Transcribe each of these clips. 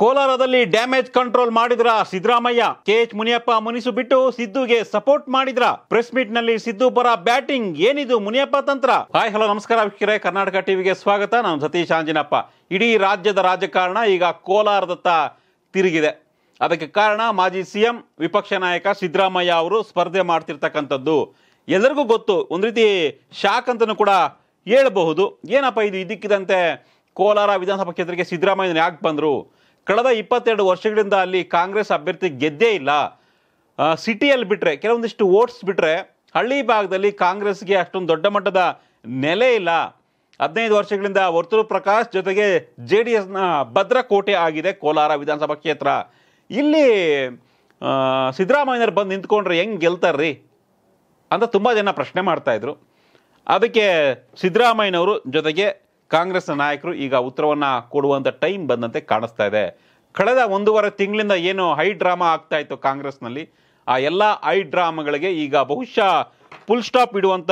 ಕೋಲಾರದಲ್ಲಿ damage control ಮಾಡಿದ್ರ ಸಿದ್ದರಾಮಯ್ಯ ಕೆ ಎಚ್ ಮುನಿಯಪ್ಪ ಮುನಿಸು ಬಿಟ್ಟು ಸಿದ್ದುಗೆ ಸಪೋರ್ಟ್ ಮಾಡಿದ್ರ ಪ್ರೆಸ್ ಮೀಟ್ ನಲ್ಲಿ ಸಿದ್ದು ಪರ ಬ್ಯಾಟಿಂಗ್ ಏನಿದು ಮುನಿಯಪ್ಪ ತಂತ್ರ ಹಾಯ್ ಹಲೋ ನಮಸ್ಕಾರ ವೀಕ್ಷಕರೇ ಕರ್ನಾಟಕ ಟಿವಿಗೆ ಸ್ವಾಗತ ನಾನು ಸತೀಶ್ ಆಂಜನಪ್ಪ ಇಡೀ ರಾಜ್ಯದ ರಾಜಕಾರಣ ಈಗ ಕೋಲಾರದತ್ತ ತಿರುಗಿದೆ ಅದಕ್ಕೆ ಕಾರಣ ಮಾಜಿ ಸಿಎಂ ವಿಪಕ್ಷ ನಾಯಕ ಸಿದ್ದರಾಮಯ್ಯ ಅವರು ಸ್ಪರ್ಧೆ ಮಾಡ್ತಿರ್ತಕ್ಕಂಥದ್ದು ಎಲ್ಲರಿಗೂ ಗೊತ್ತು ಒಂದು ರೀತಿ ಶಾಕ್ ಅಂತಲೂ ಕೂಡ ಹೇಳಬಹುದು ಏನಪ್ಪ ಇದು ಇದಕ್ಕಿದಂತೆ ಕೋಲಾರ ವಿಧಾನಸಭಾ ಕ್ಷೇತ್ರಕ್ಕೆ ಸಿದ್ದರಾಮಯ್ಯ ಯಾಕೆ ಬಂದರು ಕಳೆದ ಇಪ್ಪತ್ತೆರಡು ವರ್ಷಗಳಿಂದ ಅಲ್ಲಿ ಕಾಂಗ್ರೆಸ್ ಅಭ್ಯರ್ಥಿ ಗೆದ್ದೇ ಇಲ್ಲ ಸಿಟಿಯಲ್ಲಿ ಬಿಟ್ಟರೆ ಕೆಲವೊಂದಿಷ್ಟು ಓಟ್ಸ್ ಬಿಟ್ಟರೆ ಹಳ್ಳಿ ಭಾಗದಲ್ಲಿ ಕಾಂಗ್ರೆಸ್ಗೆ ಅಷ್ಟೊಂದು ದೊಡ್ಡ ಮಟ್ಟದ ನೆಲೆ ಇಲ್ಲ ಹದಿನೈದು ವರ್ಷಗಳಿಂದ ವರ್ತೂರು ಪ್ರಕಾಶ್ ಜೊತೆಗೆ ಜೆ ಡಿ ಎಸ್ನ ಭದ್ರಕೋಟೆ ಆಗಿದೆ ಕೋಲಾರ ವಿಧಾನಸಭಾ ಕ್ಷೇತ್ರ ಇಲ್ಲಿ ಸಿದ್ದರಾಮಯ್ಯನವ್ರು ಬಂದು ನಿಂತ್ಕೊಂಡ್ರೆ ಹೆಂಗೆ ಗೆಲ್ತಾರ್ರಿ ಅಂತ ತುಂಬ ಜನ ಪ್ರಶ್ನೆ ಮಾಡ್ತಾಯಿದ್ರು ಅದಕ್ಕೆ ಸಿದ್ದರಾಮಯ್ಯನವರು ಜೊತೆಗೆ ಕಾಂಗ್ರೆಸ್ನ ನಾಯಕರು ಈಗ ಉತ್ತರವನ್ನು ಕೊಡುವಂಥ ಟೈಮ್ ಬಂದಂತೆ ಕಾಣಿಸ್ತಾ ಇದೆ ಕಳೆದ ಒಂದೂವರೆ ತಿಂಗಳಿಂದ ಏನು ಹೈ ಡ್ರಾಮಾ ಆಗ್ತಾ ಇತ್ತು ಕಾಂಗ್ರೆಸ್ನಲ್ಲಿ ಆ ಎಲ್ಲ ಹೈ ಡ್ರಾಮಾಗಳಿಗೆ ಈಗ ಬಹುಶಃ ಫುಲ್ ಸ್ಟಾಪ್ ಇಡುವಂಥ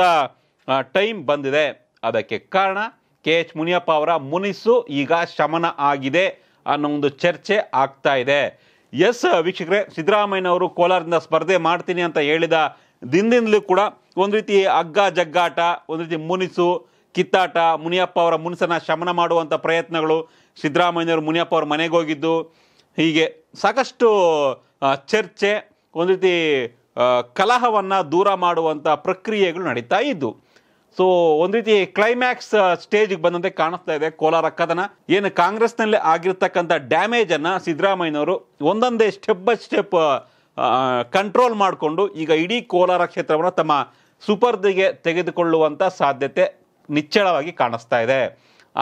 ಟೈಮ್ ಬಂದಿದೆ ಅದಕ್ಕೆ ಕಾರಣ ಕೆ ಎಚ್ ಮುನಿಯಪ್ಪ ಅವರ ಮುನಿಸು ಈಗ ಶಮನ ಆಗಿದೆ ಅನ್ನೋ ಒಂದು ಚರ್ಚೆ ಆಗ್ತಾ ಇದೆ ಎಸ್ ವೀಕ್ಷಕರೇ ಸಿದ್ದರಾಮಯ್ಯನವರು ಕೋಲಾರದಿಂದ ಸ್ಪರ್ಧೆ ಮಾಡ್ತೀನಿ ಅಂತ ಹೇಳಿದ ದಿನದಿಂದಲೂ ಕೂಡ ಒಂದು ರೀತಿ ಅಗ್ಗ ಜಗ್ಗಾಟ ಒಂದು ರೀತಿ ಮುನಿಸು ಕಿತ್ತಾಟ ಮುನಿಯಪ್ಪ ಅವರ ಮುನ್ಸನ ಶಮನ ಮಾಡುವಂಥ ಪ್ರಯತ್ನಗಳು ಸಿದ್ದರಾಮಯ್ಯವರು ಮುನಿಯಪ್ಪ ಅವ್ರ ಮನೆಗೆ ಹೋಗಿದ್ದು ಹೀಗೆ ಸಾಕಷ್ಟು ಚರ್ಚೆ ಒಂದು ರೀತಿ ಕಲಹವನ್ನು ದೂರ ಮಾಡುವಂಥ ಪ್ರಕ್ರಿಯೆಗಳು ನಡೀತಾ ಇದ್ದು ಸೊ ಒಂದು ರೀತಿ ಕ್ಲೈಮ್ಯಾಕ್ಸ್ ಸ್ಟೇಜಿಗೆ ಬಂದಂತೆ ಕಾಣಿಸ್ತಾ ಇದೆ ಕೋಲಾರ ಕದನ ಏನು ಕಾಂಗ್ರೆಸ್ನಲ್ಲಿ ಆಗಿರ್ತಕ್ಕಂಥ ಡ್ಯಾಮೇಜನ್ನು ಸಿದ್ದರಾಮಯ್ಯವರು ಒಂದೊಂದೇ ಸ್ಟೆಪ್ ಬೈ ಸ್ಟೆಪ್ ಕಂಟ್ರೋಲ್ ಮಾಡಿಕೊಂಡು ಈಗ ಇಡೀ ಕೋಲಾರ ಕ್ಷೇತ್ರವನ್ನು ತಮ್ಮ ಸುಪರ್ದಿಗೆ ತೆಗೆದುಕೊಳ್ಳುವಂಥ ಸಾಧ್ಯತೆ ನಿಚ್ಚಳವಾಗಿ ಕಾಣಿಸ್ತಾ ಇದೆ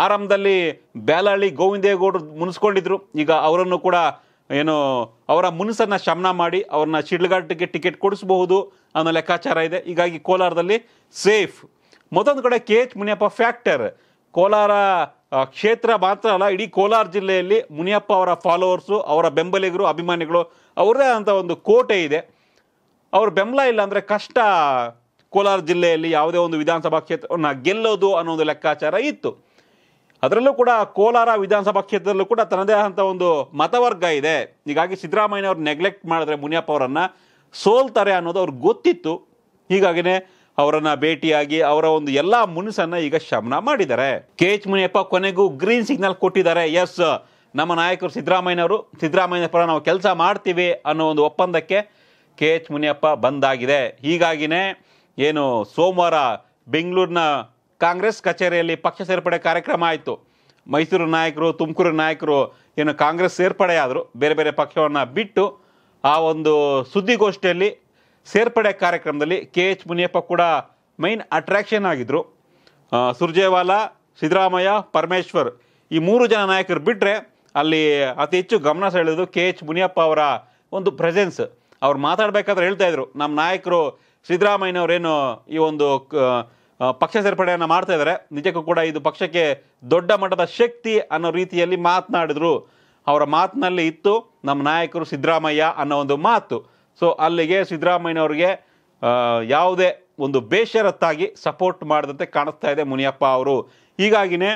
ಆರಂಭದಲ್ಲಿ ಬ್ಯಾಲಹಳ್ಳಿ ಗೋವಿಂದೇಗೌಡರು ಮುನಿಸ್ಕೊಂಡಿದ್ರು ಈಗ ಅವರನ್ನು ಕೂಡ ಏನು ಅವರ ಮುನಿಸನ್ನು ಶಮನ ಮಾಡಿ ಅವ್ರನ್ನ ಶಿಡ್ಲಘಾಟಿಗೆ ಟಿಕೆಟ್ ಕೊಡಿಸಬಹುದು ಅನ್ನೋ ಲೆಕ್ಕಾಚಾರ ಇದೆ ಹೀಗಾಗಿ ಕೋಲಾರದಲ್ಲಿ ಸೇಫ್ ಮತ್ತೊಂದು ಕಡೆ ಕೆ ಎಚ್ ಮುನಿಯಪ್ಪ ಫ್ಯಾಕ್ಟರ್ ಕೋಲಾರ ಕ್ಷೇತ್ರ ಮಾತ್ರ ಅಲ್ಲ ಇಡೀ ಕೋಲಾರ ಜಿಲ್ಲೆಯಲ್ಲಿ ಮುನಿಯಪ್ಪ ಅವರ ಫಾಲೋವರ್ಸು ಅವರ ಬೆಂಬಲಿಗರು ಅಭಿಮಾನಿಗಳು ಅವರದೇ ಆದಂಥ ಒಂದು ಕೋಟೆ ಇದೆ ಅವ್ರ ಬೆಂಬಲ ಇಲ್ಲ ಅಂದರೆ ಕಷ್ಟ ಕೋಲಾರ ಜಿಲ್ಲೆಯಲ್ಲಿ ಯಾವುದೇ ಒಂದು ವಿಧಾನಸಭಾ ಕ್ಷೇತ್ರವನ್ನು ಗೆಲ್ಲೋದು ಅನ್ನೋ ಒಂದು ಲೆಕ್ಕಾಚಾರ ಇತ್ತು ಅದರಲ್ಲೂ ಕೂಡ ಕೋಲಾರ ವಿಧಾನಸಭಾ ಕ್ಷೇತ್ರದಲ್ಲೂ ಕೂಡ ತನ್ನದೇ ಆದಂಥ ಒಂದು ಮತವರ್ಗ ಇದೆ ಹೀಗಾಗಿ ಸಿದ್ದರಾಮಯ್ಯ ಅವರು ನೆಗ್ಲೆಕ್ಟ್ ಮಾಡಿದ್ರೆ ಮುನಿಯಪ್ಪ ಅವರನ್ನು ಸೋಲ್ತಾರೆ ಅನ್ನೋದು ಅವ್ರಿಗೆ ಗೊತ್ತಿತ್ತು ಹೀಗಾಗಿನೇ ಅವರನ್ನು ಭೇಟಿಯಾಗಿ ಅವರ ಒಂದು ಎಲ್ಲ ಮುನಿಸನ್ನು ಈಗ ಶಮನ ಮಾಡಿದ್ದಾರೆ ಕೆ ಎಚ್ ಮುನಿಯಪ್ಪ ಕೊನೆಗೂ ಗ್ರೀನ್ ಸಿಗ್ನಲ್ ಕೊಟ್ಟಿದ್ದಾರೆ ಎಸ್ ನಮ್ಮ ನಾಯಕರು ಸಿದ್ಧರಾಮಯ್ಯನವರು ಸಿದ್ದರಾಮಯ್ಯ ಪರ ನಾವು ಕೆಲಸ ಮಾಡ್ತೀವಿ ಅನ್ನೋ ಒಂದು ಒಪ್ಪಂದಕ್ಕೆ ಕೆ ಎಚ್ ಮುನಿಯಪ್ಪ ಬಂದಾಗಿದೆ ಹೀಗಾಗಿನೇ ಏನು ಸೋಮವಾರ ಬೆಂಗಳೂರಿನ ಕಾಂಗ್ರೆಸ್ ಕಚೇರಿಯಲ್ಲಿ ಪಕ್ಷ ಸೇರ್ಪಡೆ ಕಾರ್ಯಕ್ರಮ ಆಯಿತು ಮೈಸೂರು ನಾಯಕರು ತುಮಕೂರು ನಾಯಕರು ಏನು ಕಾಂಗ್ರೆಸ್ ಸೇರ್ಪಡೆ ಬೇರೆ ಬೇರೆ ಪಕ್ಷವನ್ನು ಬಿಟ್ಟು ಆ ಒಂದು ಸುದ್ದಿಗೋಷ್ಠಿಯಲ್ಲಿ ಸೇರ್ಪಡೆ ಕಾರ್ಯಕ್ರಮದಲ್ಲಿ ಕೆ ಎಚ್ ಮುನಿಯಪ್ಪ ಕೂಡ ಮೈನ್ ಅಟ್ರಾಕ್ಷನ್ ಆಗಿದ್ದರು ಸುರ್ಜೇವಾಲಾ ಸಿದ್ದರಾಮಯ್ಯ ಪರಮೇಶ್ವರ್ ಈ ಮೂರು ಜನ ನಾಯಕರು ಬಿಟ್ಟರೆ ಅಲ್ಲಿ ಅತಿ ಹೆಚ್ಚು ಗಮನ ಸೆಳೆದು ಕೆ ಎಚ್ ಮುನಿಯಪ್ಪ ಅವರ ಒಂದು ಪ್ರೆಸೆನ್ಸ್ ಅವ್ರು ಮಾತಾಡಬೇಕಾದ್ರೆ ಹೇಳ್ತಾಯಿದ್ರು ನಮ್ಮ ನಾಯಕರು ಸಿದ್ದರಾಮಯ್ಯನವರೇನು ಈ ಒಂದು ಪಕ್ಷ ಸೇರ್ಪಡೆಯನ್ನು ಮಾಡ್ತಾ ಇದ್ದಾರೆ ನಿಜಕ್ಕೂ ಕೂಡ ಇದು ಪಕ್ಷಕ್ಕೆ ದೊಡ್ಡ ಮಟ್ಟದ ಶಕ್ತಿ ಅನ್ನೋ ರೀತಿಯಲ್ಲಿ ಮಾತನಾಡಿದರು ಅವರ ಮಾತಿನಲ್ಲಿ ಇತ್ತು ನಮ್ಮ ನಾಯಕರು ಸಿದ್ದರಾಮಯ್ಯ ಅನ್ನೋ ಒಂದು ಮಾತು ಸೊ ಅಲ್ಲಿಗೆ ಸಿದ್ದರಾಮಯ್ಯನವ್ರಿಗೆ ಯಾವುದೇ ಒಂದು ಬೇಷರತ್ತಾಗಿ ಸಪೋರ್ಟ್ ಮಾಡಿದಂತೆ ಕಾಣಿಸ್ತಾ ಇದೆ ಮುನಿಯಪ್ಪ ಅವರು ಹೀಗಾಗಿನೇ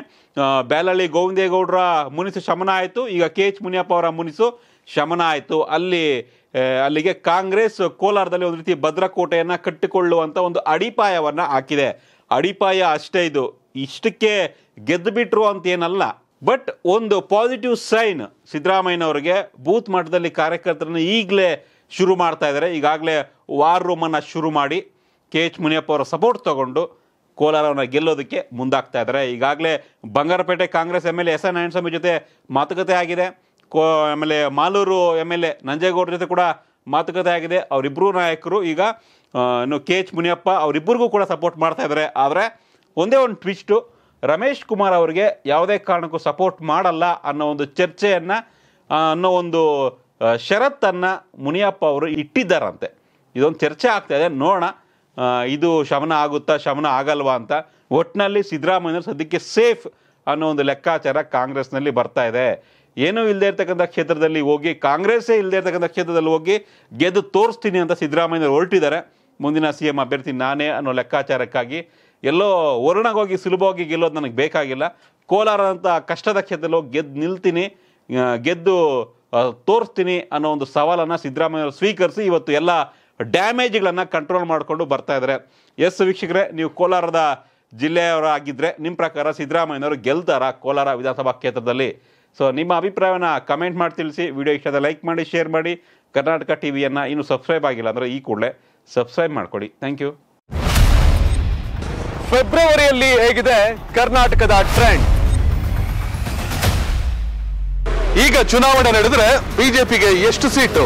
ಬ್ಯಾಲಳ್ಳಿ ಗೋವಿಂದೇಗೌಡರ ಮುನಿಸು ಶಮನ ಆಯಿತು ಈಗ ಕೆ ಎಚ್ ಮುನಿಯಪ್ಪ ಅವರ ಮುನಿಸು ಶಮನ ಆಯಿತು ಅಲ್ಲಿ ಅಲ್ಲಿಗೆ ಕಾಂಗ್ರೆಸ್ ಕೋಲಾರದಲ್ಲಿ ಒಂದು ರೀತಿ ಭದ್ರಕೋಟೆಯನ್ನು ಕಟ್ಟಿಕೊಳ್ಳುವಂಥ ಒಂದು ಅಡಿಪಾಯವನ್ನು ಹಾಕಿದೆ ಅಡಿಪಾಯ ಅಷ್ಟೇ ಇದು ಇಷ್ಟಕ್ಕೆ ಗೆದ್ದು ಅಂತ ಅಂತೇನಲ್ಲ ಬಟ್ ಒಂದು ಪಾಸಿಟಿವ್ ಸೈನ್ ಸಿದ್ದರಾಮಯ್ಯನವರಿಗೆ ಬೂತ್ ಮಟ್ಟದಲ್ಲಿ ಕಾರ್ಯಕರ್ತರನ್ನು ಈಗಲೇ ಶುರು ಮಾಡ್ತಾ ಇದ್ದಾರೆ ಈಗಾಗಲೇ ವಾರ್ ರೂಮನ್ನು ಶುರು ಮಾಡಿ ಕೆ ಎಚ್ ಮುನಿಯಪ್ಪ ಅವರ ಸಪೋರ್ಟ್ ತಗೊಂಡು ಕೋಲಾರವನ್ನು ಗೆಲ್ಲೋದಕ್ಕೆ ಮುಂದಾಗ್ತಾ ಇದ್ದಾರೆ ಈಗಾಗಲೇ Bangarpet Congress M L A S N Narayanaswamy ಜೊತೆ ಮಾತುಕತೆ ಆಗಿದೆ ಕೋ ಆಮೇಲೆ ಮಾಲೂರು ಎಮ್ ಎಲ್ ಎ ನಂಜೇಗೌಡರ ಜೊತೆ ಕೂಡ ಮಾತುಕತೆ ಆಗಿದೆ ಅವರಿಬ್ಬರೂ ನಾಯಕರು ಈಗ ಇನ್ನು ಕೆ ಎಚ್ ಮುನಿಯಪ್ಪ ಅವರಿಬ್ಬರಿಗೂ ಕೂಡ ಸಪೋರ್ಟ್ ಮಾಡ್ತಾ ಇದ್ದಾರೆ ಆದರೆ ಒಂದೇ ಒಂದು ಟ್ವಿಸ್ಟು ರಮೇಶ್ ಕುಮಾರ್ ಅವರಿಗೆ ಯಾವುದೇ ಕಾರಣಕ್ಕೂ ಸಪೋರ್ಟ್ ಮಾಡಲ್ಲ ಅನ್ನೋ ಒಂದು ಚರ್ಚೆಯನ್ನು ಅನ್ನೋ ಒಂದು ಷರತ್ತನ್ನು ಮುನಿಯಪ್ಪ ಅವರು ಇಟ್ಟಿದ್ದಾರಂತೆ ಇದೊಂದು ಚರ್ಚೆ ಆಗ್ತಾ ಇದೆ ನೋಡೋಣ ಇದು ಶಮನ ಆಗುತ್ತಾ ಶಮನ ಆಗಲ್ವಾ ಅಂತ ಒಟ್ಟಿನಲ್ಲಿ ಸಿದ್ದರಾಮಯ್ಯ ಸದ್ಯಕ್ಕೆ ಸೇಫ್ ಅನ್ನೋ ಒಂದು ಲೆಕ್ಕಾಚಾರ ಕಾಂಗ್ರೆಸ್ನಲ್ಲಿ ಬರ್ತಾ ಇದೆ ಏನೂ ಇಲ್ಲದೆ ಇರ್ತಕ್ಕಂಥ ಕ್ಷೇತ್ರದಲ್ಲಿ ಹೋಗಿ ಕಾಂಗ್ರೆಸ್ಸೇ ಇಲ್ಲದೆ ಇರ್ತಕ್ಕಂಥ ಕ್ಷೇತ್ರದಲ್ಲಿ ಹೋಗಿ ಗೆದ್ದು ತೋರಿಸ್ತೀನಿ ಅಂತ ಸಿದ್ದರಾಮಯ್ಯವ್ರು ಹೊರಟಿದ್ದಾರೆ ಮುಂದಿನ ಸಿ ಎಂ ಅಭ್ಯರ್ಥಿ ನಾನೇ ಅನ್ನೋ ಲೆಕ್ಕಾಚಾರಕ್ಕಾಗಿ ಎಲ್ಲೋ ಹೋಗಿ ಸುಲಭವಾಗಿ ಗೆಲ್ಲೋದು ನನಗೆ ಬೇಕಾಗಿಲ್ಲ ಕೋಲಾರ ಅಂತ ಕಷ್ಟದ ಕ್ಷೇತ್ರದಲ್ಲಿ ಗೆದ್ದು ನಿಲ್ತೀನಿ ಗೆದ್ದು ತೋರಿಸ್ತೀನಿ ಅನ್ನೋ ಒಂದು ಸವಾಲನ್ನು ಸಿದ್ದರಾಮಯ್ಯ ಸ್ವೀಕರಿಸಿ ಇವತ್ತು ಎಲ್ಲ ಡ್ಯಾಮೇಜ್ಗಳನ್ನು ಕಂಟ್ರೋಲ್ ಮಾಡಿಕೊಂಡು ಬರ್ತಾ ಇದ್ದಾರೆ ಎಸ್ ವೀಕ್ಷಕರೇ ನೀವು ಕೋಲಾರದ ಜಿಲ್ಲೆಯವರಾಗಿದ್ದರೆ ನಿಮ್ಮ ಪ್ರಕಾರ ಸಿದ್ದರಾಮಯ್ಯನವರು ಗೆಲ್ತಾರ ಕೋಲಾರ ವಿಧಾನಸಭಾ ಕ್ಷೇತ್ರದಲ್ಲಿ ಸೊ ನಿಮ್ಮ ಅಭಿಪ್ರಾಯವನ್ನು ಕಮೆಂಟ್ ಮಾಡಿ ತಿಳಿಸಿ ವಿಡಿಯೋ ಇಷ್ಟದ ಲೈಕ್ ಮಾಡಿ ಶೇರ್ ಮಾಡಿ ಕರ್ನಾಟಕ ಟಿ ವಿಯನ್ನು ಇನ್ನೂ ಸಬ್ಸ್ಕ್ರೈಬ್ ಆಗಿಲ್ಲ ಅಂದರೆ ಈ ಕೂಡಲೇ ಸಬ್ಸ್ಕ್ರೈಬ್ ಮಾಡಿಕೊಡಿ ಥ್ಯಾಂಕ್ ಯು ಫೆಬ್ರವರಿಯಲ್ಲಿ ಹೇಗಿದೆ ಕರ್ನಾಟಕದ ಟ್ರೆಂಡ್ ಈಗ ಚುನಾವಣೆ ನಡೆದರೆ ಬಿಜೆಪಿಗೆ ಎಷ್ಟು ಸೀಟು